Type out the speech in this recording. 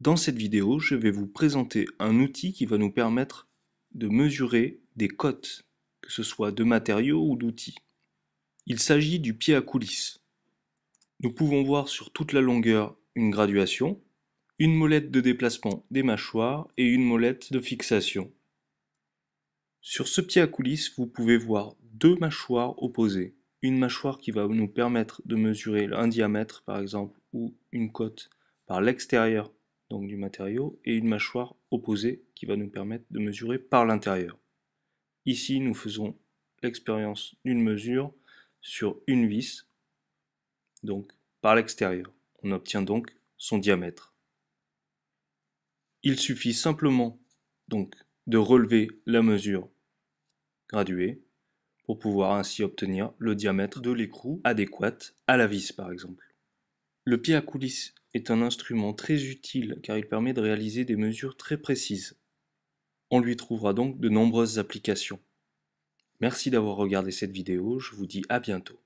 Dans cette vidéo, je vais vous présenter un outil qui va nous permettre de mesurer des cotes, que ce soit de matériaux ou d'outils. Il s'agit du pied à coulisse. Nous pouvons voir sur toute la longueur une graduation, une molette de déplacement des mâchoires et une molette de fixation. Sur ce pied à coulisse, vous pouvez voir deux mâchoires opposées. Une mâchoire qui va nous permettre de mesurer un diamètre par exemple ou une cote par l'extérieur donc du matériau, et une mâchoire opposée qui va nous permettre de mesurer par l'intérieur. Ici, nous faisons l'expérience d'une mesure sur une vis, donc par l'extérieur. On obtient donc son diamètre. Il suffit simplement donc de relever la mesure graduée pour pouvoir ainsi obtenir le diamètre de l'écrou adéquat à la vis par exemple. Le pied à coulisse est un instrument très utile car il permet de réaliser des mesures très précises. On lui trouvera donc de nombreuses applications. Merci d'avoir regardé cette vidéo, je vous dis à bientôt.